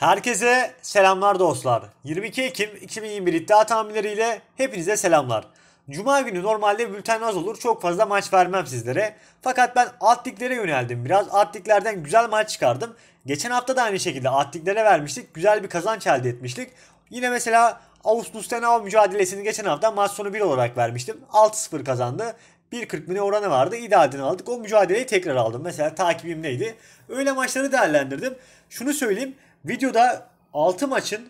Herkese selamlar dostlar. 22 Ekim 2021 iddia tahminleriyle hepinize selamlar. Cuma günü normalde bülten az olur çok fazla maç vermem sizlere. Fakat ben alt liglere yöneldim biraz. Alt liglerden güzel maç çıkardım. Geçen hafta da aynı şekilde alt liglere vermiştik. Güzel bir kazanç elde etmiştik. Yine mesela Ağustos Tenao mücadelesini geçen hafta maç sonu 1 olarak vermiştim. 6-0 kazandı. 1.40 mine oranı vardı. İdealden aldık. O mücadeleyi tekrar aldım. Mesela takibim neydi? Öyle maçları değerlendirdim. Şunu söyleyeyim. Videoda 6 maçın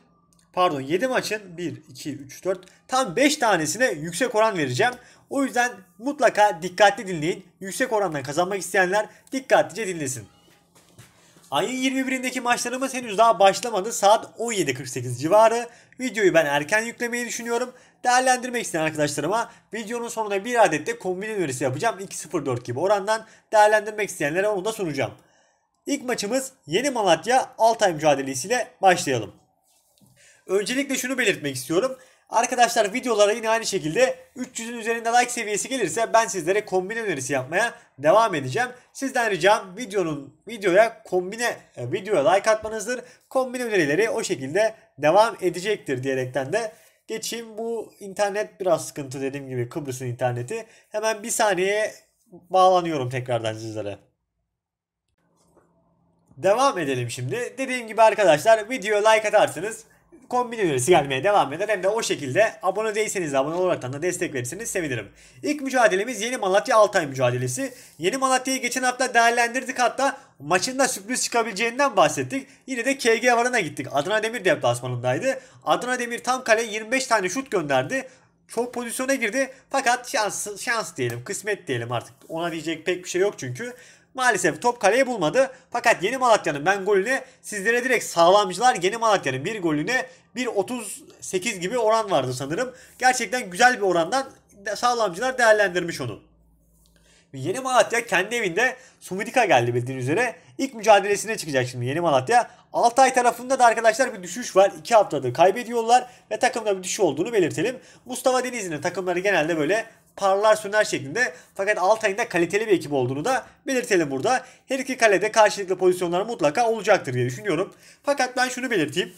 pardon 7 maçın 1, 2, 3, 4 tam 5 tanesine yüksek oran vereceğim. O yüzden mutlaka dikkatli dinleyin. Yüksek orandan kazanmak isteyenler dikkatlice dinlesin. Ayın 21'indeki maçlarımız henüz daha başlamadı. Saat 17.48 civarı. Videoyu ben erken yüklemeyi düşünüyorum. Değerlendirmek isteyen arkadaşlarıma videonun sonunda bir adet de kombin önerisi yapacağım. 2.04 gibi orandan değerlendirmek isteyenlere onu da sunacağım. İlk maçımız Yeni Malatya Altay mücadelesiyle başlayalım. Öncelikle şunu belirtmek istiyorum. Arkadaşlar videolara yine aynı şekilde 300'ün üzerinde like seviyesi gelirse ben sizlere kombine önerisi yapmaya devam edeceğim. Sizden ricam videonun videoya kombine e, videoya like atmanızdır. Kombine önerileri o şekilde devam edecektir diyerekten de geçeyim. Bu internet biraz sıkıntı dediğim gibi Kıbrıs'ın interneti. Hemen bir saniye bağlanıyorum tekrardan sizlere. Devam edelim şimdi. Dediğim gibi arkadaşlar video like atarsınız, kombin önerisi gelmeye devam eder. Hem de o şekilde abone değilseniz de abone olarak da destek verirseniz sevinirim. İlk mücadelemiz Yeni Malatya Altay mücadelesi. Yeni Malatya'yı geçen hafta değerlendirdik hatta maçında sürpriz çıkabileceğinden bahsettik. Yine de KG varına gittik. Adana Demir deplasmanındaydı. Adana Demir tam kale 25 tane şut gönderdi. Çok pozisyona girdi fakat şans, şans diyelim kısmet diyelim artık ona diyecek pek bir şey yok çünkü. Maalesef top kaleye bulmadı. Fakat Yeni Malatya'nın ben golüne sizlere direkt sağlamcılar Yeni Malatya'nın bir golüne 1.38 gibi oran vardı sanırım. Gerçekten güzel bir orandan sağlamcılar değerlendirmiş onu. Yeni Malatya kendi evinde Sumidika geldi bildiğin üzere. İlk mücadelesine çıkacak şimdi Yeni Malatya. Altay tarafında da arkadaşlar bir düşüş var. 2 haftadır kaybediyorlar ve takımda bir düşüş olduğunu belirtelim. Mustafa Denizli'nin takımları genelde böyle parlar söner şeklinde. Fakat Altay'ın da kaliteli bir ekip olduğunu da belirtelim burada. Her iki kalede karşılıklı pozisyonlar mutlaka olacaktır diye düşünüyorum. Fakat ben şunu belirteyim.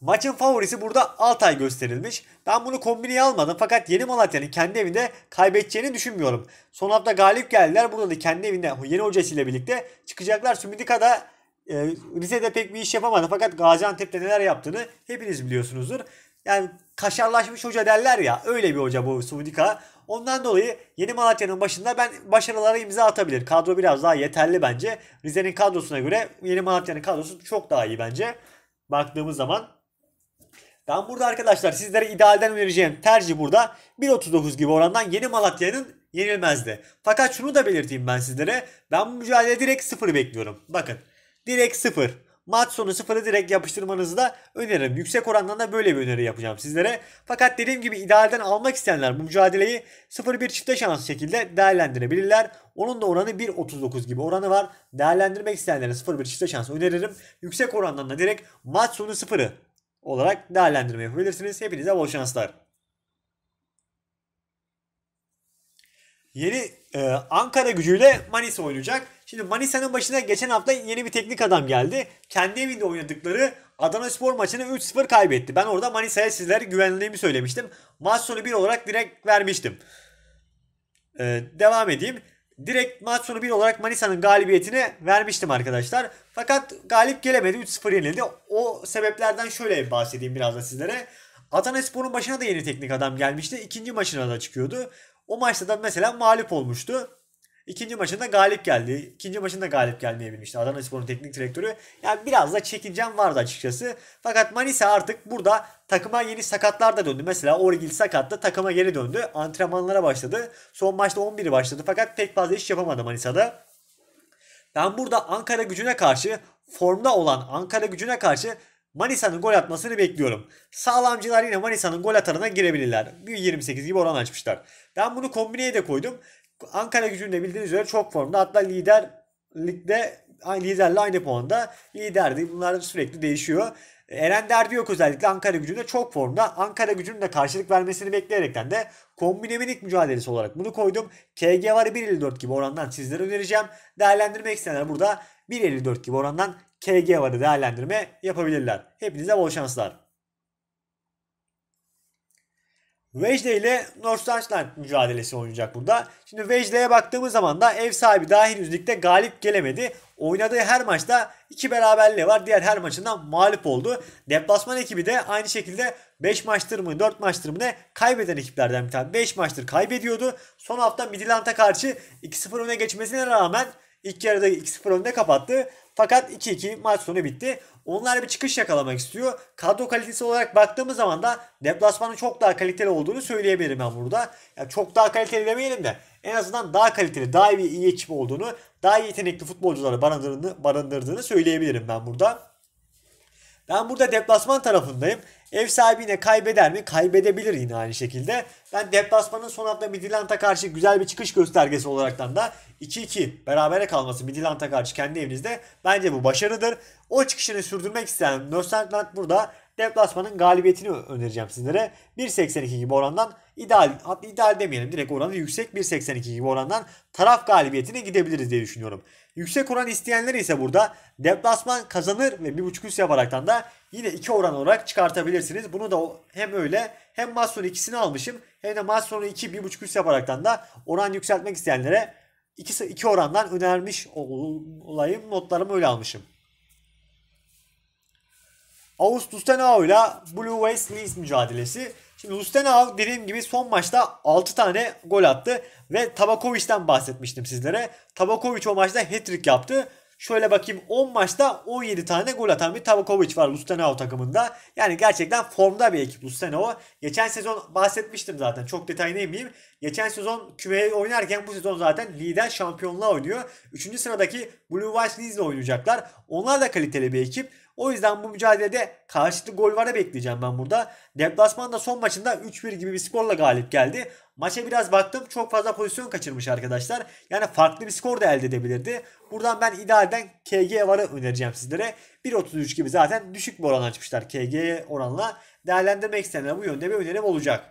Maçın favorisi burada Altay gösterilmiş. Ben bunu kombineye almadım fakat Yeni Malatya'nın kendi evinde kaybedeceğini düşünmüyorum. Son hafta galip geldiler. Burada da kendi evinde yeni hocasıyla birlikte çıkacaklar. Sümidika'da e, Rize'de pek bir iş yapamadı fakat Gaziantep'te neler yaptığını hepiniz biliyorsunuzdur. Yani kaşarlaşmış hoca derler ya. Öyle bir hoca bu Sudika. Ondan dolayı yeni Malatya'nın başında ben başarılara imza atabilir. Kadro biraz daha yeterli bence. Rize'nin kadrosuna göre yeni Malatya'nın kadrosu çok daha iyi bence. Baktığımız zaman. Ben burada arkadaşlar sizlere idealden önereceğim tercih burada 1.39 gibi orandan yeni Malatya'nın yenilmezdi. Fakat şunu da belirteyim ben sizlere. Ben bu mücadele direkt 0 bekliyorum. Bakın direkt 0 maç sonu sıfırı direkt yapıştırmanızı da öneririm. Yüksek orandan da böyle bir öneri yapacağım sizlere. Fakat dediğim gibi idealden almak isteyenler bu mücadeleyi 0-1 çifte şans şekilde değerlendirebilirler. Onun da oranı 1.39 gibi oranı var. Değerlendirmek isteyenlere 0-1 çifte şans öneririm. Yüksek orandan da direkt maç sonu sıfırı olarak değerlendirme yapabilirsiniz. Hepinize bol şanslar. Yeni ee, Ankara gücüyle Manisa oynayacak. Şimdi Manisa'nın başına geçen hafta yeni bir teknik adam geldi. Kendi evinde oynadıkları Adana Spor maçını 3-0 kaybetti. Ben orada Manisa'ya sizlere güvenliğimi söylemiştim. Maç sonu 1 olarak direkt vermiştim. Ee, devam edeyim. Direkt maç sonu 1 olarak Manisa'nın galibiyetini vermiştim arkadaşlar. Fakat galip gelemedi. 3-0 yenildi. O sebeplerden şöyle bahsedeyim biraz da sizlere. Adana Spor'un başına da yeni teknik adam gelmişti. İkinci maçına da çıkıyordu. O maçta da mesela mağlup olmuştu. İkinci maçında galip geldi. İkinci maçında galip gelmeyebilmişti Adana Spor'un teknik direktörü. Yani biraz da çekincem vardı açıkçası. Fakat Manisa artık burada takıma yeni sakatlar da döndü. Mesela Orgil sakatla takıma geri döndü. Antrenmanlara başladı. Son maçta 11'i başladı fakat pek fazla iş yapamadı Manisa'da. Ben burada Ankara gücüne karşı formda olan Ankara gücüne karşı Manisa'nın gol atmasını bekliyorum. Sağlamcılar yine Manisa'nın gol atarına girebilirler. 1.28 gibi oran açmışlar. Ben bunu kombineye de koydum. Ankara gücünde bildiğiniz üzere çok formda. Hatta lider ligde liderle aynı puanda liderdi. Bunlar sürekli değişiyor. Eren Derdi yok özellikle Ankara gücünde çok formda. Ankara gücünün de karşılık vermesini bekleyerekten de kombineminik mücadelesi olarak bunu koydum. KG var 1.54 gibi orandan sizlere önereceğim. Değerlendirmek isteyenler burada 1.54 gibi orandan KG varı değerlendirme yapabilirler. Hepinize bol şanslar. Vejde ile North Sunshine mücadelesi oynayacak burada. Şimdi Vejde'ye baktığımız zaman da ev sahibi dahil yüzlükte galip gelemedi. Oynadığı her maçta iki beraberliği var. Diğer her maçından mağlup oldu. Deplasman ekibi de aynı şekilde 5 maçtır mı 4 maçtır mı ne kaybeden ekiplerden bir tane. 5 maçtır kaybediyordu. Son hafta Midland'a karşı 2-0 öne geçmesine rağmen İlk yarıda 2-0 önde kapattı. Fakat 2-2 maç sonu bitti. Onlar bir çıkış yakalamak istiyor. Kadro kalitesi olarak baktığımız zaman da deplasmanın çok daha kaliteli olduğunu söyleyebilirim ben burada. Yani çok daha kaliteli demeyelim de en azından daha kaliteli, daha iyi, iyi ekip olduğunu, daha yetenekli futbolcuları barındırdığını, barındırdığını söyleyebilirim ben burada. Ben burada deplasman tarafındayım. Ev sahibine kaybeder mi? Kaybedebilir yine aynı şekilde. Ben deplasmanın son hafta Midilanta karşı güzel bir çıkış göstergesi olaraktan da 2-2 berabere kalması Midilanta karşı kendi evinizde bence bu başarıdır. O çıkışını sürdürmek isteyen Nörsenland burada deplasmanın galibiyetini önereceğim sizlere. 1.82 gibi orandan ideal, hatta ideal demeyelim direkt oranı yüksek 1.82 gibi orandan taraf galibiyetine gidebiliriz diye düşünüyorum. Yüksek oran isteyenler ise burada deplasman kazanır ve 1.5 üst yaparaktan da yine 2 oran olarak çıkartabilirsiniz. Bunu da hem öyle hem maç ikisini almışım hem de maç sonu 2 1.5 üst yaparaktan da oran yükseltmek isteyenlere 2, 2 orandan önermiş olayım notlarımı öyle almışım. August Lustenau ile Blue Waves Leeds mücadelesi. Şimdi Lustenau dediğim gibi son maçta 6 tane gol attı ve Tabakovic'den bahsetmiştim sizlere. Tabakovic o maçta hat-trick yaptı. Şöyle bakayım 10 maçta 17 tane gol atan bir Tabakovic var Lustenau takımında. Yani gerçekten formda bir ekip Lustenau. Geçen sezon bahsetmiştim zaten çok detaylı inmeyeyim. Geçen sezon kümeye oynarken bu sezon zaten lider şampiyonluğa oynuyor. 3. sıradaki Blue White ile oynayacaklar. Onlar da kaliteli bir ekip. O yüzden bu mücadelede karşılıklı gol vara bekleyeceğim ben burada. Deplasmanda son maçında 3-1 gibi bir skorla galip geldi. Maça biraz baktım çok fazla pozisyon kaçırmış arkadaşlar. Yani farklı bir skor da elde edebilirdi. Buradan ben idealden KG varı önereceğim sizlere. 1.33 gibi zaten düşük bir oran açmışlar KG oranla. Değerlendirmek isteyenler bu yönde bir önerim olacak.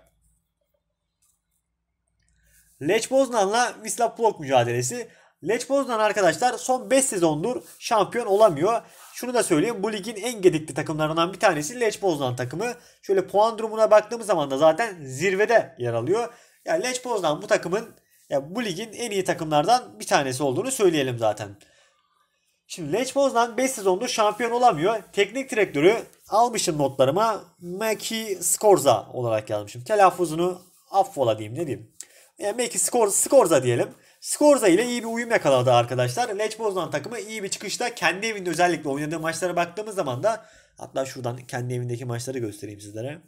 Lech Poznan'la Wisla Plock mücadelesi. Lech Poznan arkadaşlar son 5 sezondur şampiyon olamıyor. Şunu da söyleyeyim bu ligin en gedikli takımlarından bir tanesi Lech Poznan takımı. Şöyle puan durumuna baktığımız zaman da zaten zirvede yer alıyor. Yani Lech Poznan bu takımın ya bu ligin en iyi takımlardan bir tanesi olduğunu söyleyelim zaten. Şimdi Lech Poznan 5 sezondur şampiyon olamıyor. Teknik direktörü almışım notlarıma Maki Skorza olarak yazmışım. Telaffuzunu affola diyeyim ne diyeyim. Yani Maki Skorza, Skorza diyelim. Skorza ile iyi bir uyum yakaladı arkadaşlar. Leç Bozdan takımı iyi bir çıkışta kendi evinde özellikle oynadığı maçlara baktığımız zaman da hatta şuradan kendi evindeki maçları göstereyim sizlere.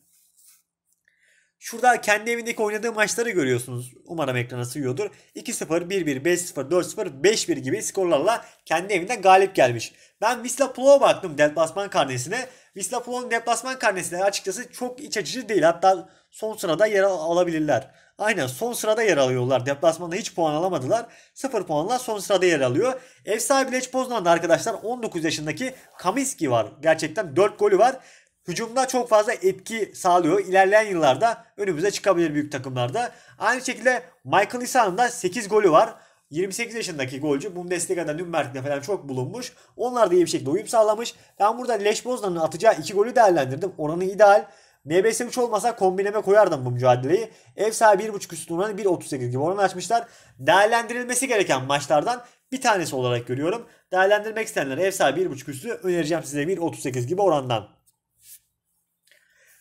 Şurada kendi evindeki oynadığı maçları görüyorsunuz. Umarım ekrana sığıyordur. 2-0, 1-1, 5-0, 4-0, 5-1 gibi skorlarla kendi evinden galip gelmiş. Ben Wisla Plov'a baktım deplasman karnesine. Wisla Plov'un deplasman karnesine açıkçası çok iç açıcı değil. Hatta son sırada yer alabilirler. Aynen son sırada yer alıyorlar. Deplasmanda hiç puan alamadılar. 0 puanla son sırada yer alıyor. Ev sahibi Leç Poznan'da arkadaşlar 19 yaşındaki Kaminski var. Gerçekten 4 golü var. Hücumda çok fazla etki sağlıyor. İlerleyen yıllarda önümüze çıkabilir büyük takımlarda. Aynı şekilde Michael Isa'nın da 8 golü var. 28 yaşındaki golcü Bundesliga'da Nürnberg'de falan çok bulunmuş. Onlar da iyi bir şekilde uyum sağlamış. Ben burada Leş Boznan'ın atacağı 2 golü değerlendirdim. Oranı ideal. NB Sevic olmasa kombineme koyardım bu mücadeleyi. Ev sahibi 1.5 üstün oranı 1.38 gibi oran açmışlar. Değerlendirilmesi gereken maçlardan bir tanesi olarak görüyorum. Değerlendirmek isteyenler ev sahibi 1.5 üstü önereceğim size 1.38 gibi orandan.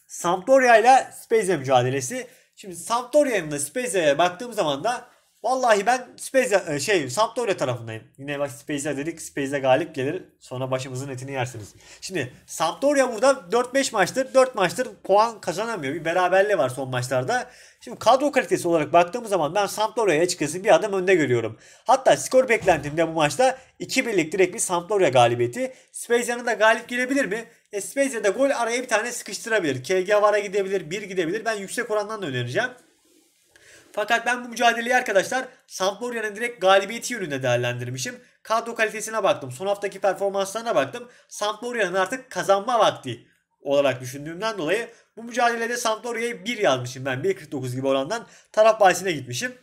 Sampdoria ile Spezia mücadelesi. Şimdi Sampdoria'nın da Spezia'ya baktığım zaman da Vallahi ben Spezia, e, şey Sampdoria tarafındayım. Yine bak Spezia dedik. Spezia galip gelir. Sonra başımızın etini yersiniz. Şimdi Sampdoria burada 4-5 maçtır 4 maçtır puan kazanamıyor. Bir beraberliği var son maçlarda. Şimdi kadro kalitesi olarak baktığımız zaman ben Sampdoria'yı açıkçası bir adım önde görüyorum. Hatta skor beklentimde bu maçta 2-1'lik direkt bir Sampdoria galibiyeti. Spezia'nın da galip gelebilir mi? E Spezia gol araya bir tane sıkıştırabilir. KG vara gidebilir, 1 gidebilir. Ben yüksek orandan da önereceğim. Fakat ben bu mücadeleyi arkadaşlar Sampdoria'nın direkt galibiyeti yönünde değerlendirmişim. Kadro kalitesine baktım. Son haftaki performanslarına baktım. Sampdoria'nın artık kazanma vakti olarak düşündüğümden dolayı bu mücadelede Sampdoria'yı 1 yazmışım ben. 1.49 gibi orandan taraf bahisine gitmişim.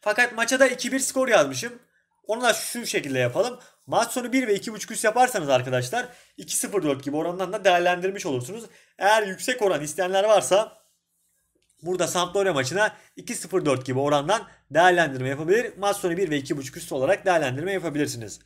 Fakat maça da 2-1 skor yazmışım. Onu da şu şekilde yapalım. Maç sonu 1 ve 2.5 üst yaparsanız arkadaşlar 2.04 gibi orandan da değerlendirmiş olursunuz. Eğer yüksek oran isteyenler varsa Burada Sampdoria maçına 2-0-4 gibi orandan değerlendirme yapabilir. Maç sonu 1 ve 2.5 üstü olarak değerlendirme yapabilirsiniz.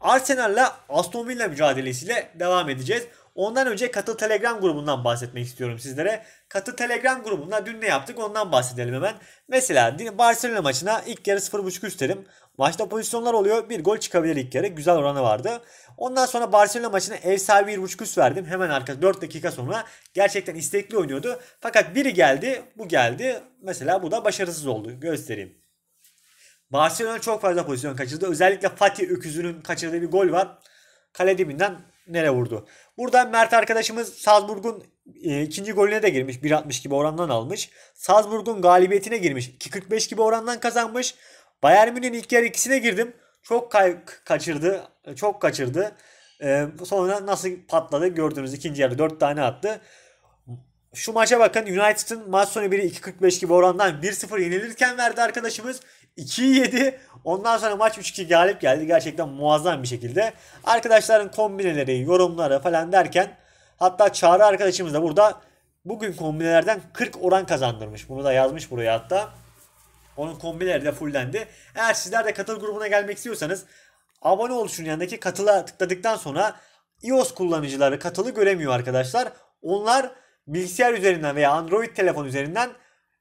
Arsenal'la Aston Villa mücadelesiyle devam edeceğiz. Ondan önce Katıl Telegram grubundan bahsetmek istiyorum sizlere. Katıl Telegram grubunda dün ne yaptık ondan bahsedelim hemen. Mesela Barcelona maçına ilk yarı 0.5 üst derim. Maçta pozisyonlar oluyor. Bir gol çıkabilir ilk kere. Güzel oranı vardı. Ondan sonra Barcelona maçına ev sahibi bir buçuk üst verdim. Hemen arka 4 dakika sonra gerçekten istekli oynuyordu. Fakat biri geldi, bu geldi. Mesela bu da başarısız oldu. Göstereyim. Barcelona çok fazla pozisyon kaçırdı. Özellikle Fatih Öküzü'nün kaçırdığı bir gol var. Kale dibinden nere vurdu. Buradan Mert arkadaşımız Salzburg'un e, ikinci golüne de girmiş. 1.60 gibi orandan almış. Salzburg'un galibiyetine girmiş. 2.45 gibi orandan kazanmış. Bayern Münih'in ilk yarı ikisine girdim. Çok kay- kaçırdı. Çok kaçırdı. Ee, sonra nasıl patladı gördüğünüz ikinci yarı 4 tane attı. Şu maça bakın United'ın maç sonu 1'i 2.45 gibi orandan 1-0 yenilirken verdi arkadaşımız. 2-7 ondan sonra maç 3-2 galip geldi. Gerçekten muazzam bir şekilde. Arkadaşların kombineleri, yorumları falan derken hatta Çağrı arkadaşımız da burada bugün kombinelerden 40 oran kazandırmış. Bunu da yazmış buraya hatta. Onun kombileri de fullendi. Eğer sizler de katıl grubuna gelmek istiyorsanız abone oluşun yanındaki katıla tıkladıktan sonra iOS kullanıcıları katılı göremiyor arkadaşlar. Onlar bilgisayar üzerinden veya Android telefon üzerinden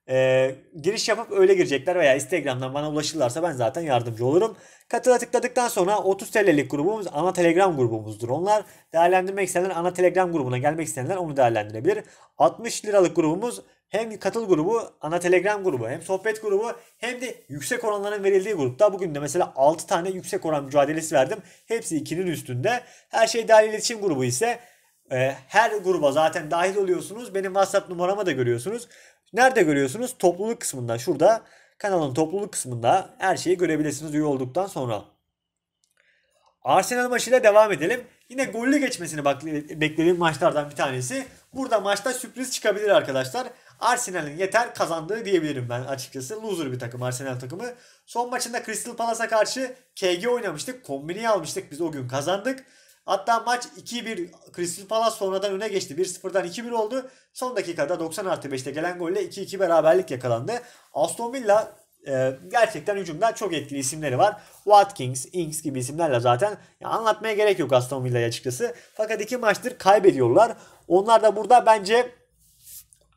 e, giriş yapıp öyle girecekler veya Instagram'dan bana ulaşırlarsa ben zaten yardımcı olurum. Katıla tıkladıktan sonra 30 TL'lik grubumuz ana Telegram grubumuzdur. Onlar değerlendirmek isteyenler ana Telegram grubuna gelmek isteyenler onu değerlendirebilir. 60 liralık grubumuz hem katıl grubu, ana telegram grubu, hem sohbet grubu hem de yüksek oranların verildiği grupta bugün de mesela 6 tane yüksek oran mücadelesi verdim. Hepsi 2'nin üstünde. Her şey dahil iletişim grubu ise e, her gruba zaten dahil oluyorsunuz. Benim WhatsApp numaramı da görüyorsunuz. Nerede görüyorsunuz? Topluluk kısmında. Şurada kanalın topluluk kısmında her şeyi görebilirsiniz üye olduktan sonra. Arsenal maçıyla devam edelim. Yine gollü geçmesini bak beklediğim maçlardan bir tanesi. Burada maçta sürpriz çıkabilir arkadaşlar. Arsenal'in yeter kazandığı diyebilirim ben açıkçası. Loser bir takım Arsenal takımı. Son maçında Crystal Palace'a karşı KG oynamıştık. Kombini almıştık. Biz o gün kazandık. Hatta maç 2-1 Crystal Palace sonradan öne geçti. 1-0'dan 2-1 oldu. Son dakikada 90 artı 5'te gelen golle 2-2 beraberlik yakalandı. Aston Villa e, gerçekten hücumda çok etkili isimleri var. Watkins, Ings gibi isimlerle zaten ya anlatmaya gerek yok Aston Villa'ya açıkçası. Fakat iki maçtır kaybediyorlar. Onlar da burada bence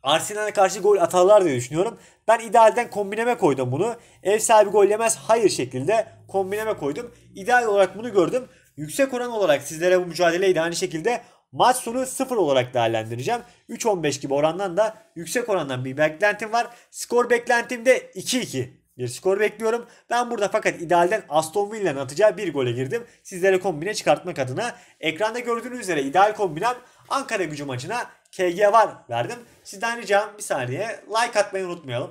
Arsenal'e karşı gol atarlar diye düşünüyorum. Ben idealden kombineme koydum bunu. Ev sahibi gol yemez hayır şeklinde kombineme koydum. İdeal olarak bunu gördüm. Yüksek oran olarak sizlere bu mücadeleyi de aynı şekilde maç sonu 0 olarak değerlendireceğim. 3-15 gibi orandan da yüksek orandan bir beklentim var. Skor beklentim de 2-2 bir skor bekliyorum. Ben burada fakat idealden Aston Villa'nın atacağı bir gole girdim. Sizlere kombine çıkartmak adına. Ekranda gördüğünüz üzere ideal kombinem Ankara gücü maçına KG var verdim. Sizden ricam bir saniye like atmayı unutmayalım.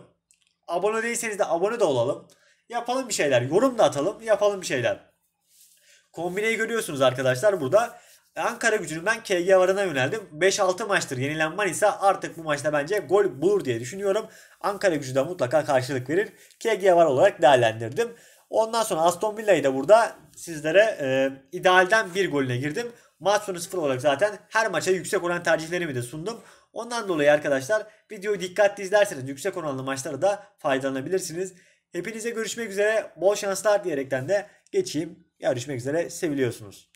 Abone değilseniz de abone de olalım. Yapalım bir şeyler. Yorum da atalım. Yapalım bir şeyler. Kombineyi görüyorsunuz arkadaşlar burada. Ankara gücünü ben KG varına yöneldim. 5-6 maçtır yenilen Manisa artık bu maçta bence gol bulur diye düşünüyorum. Ankara gücü de mutlaka karşılık verir. KG var olarak değerlendirdim. Ondan sonra Aston Villa'yı da burada sizlere e, idealden bir golüne girdim. Maç sonu 0 olarak zaten her maça yüksek oran tercihlerimi de sundum. Ondan dolayı arkadaşlar videoyu dikkatli izlerseniz yüksek oranlı maçlara da faydalanabilirsiniz. Hepinize görüşmek üzere. Bol şanslar diyerekten de geçeyim. Görüşmek üzere. Seviliyorsunuz.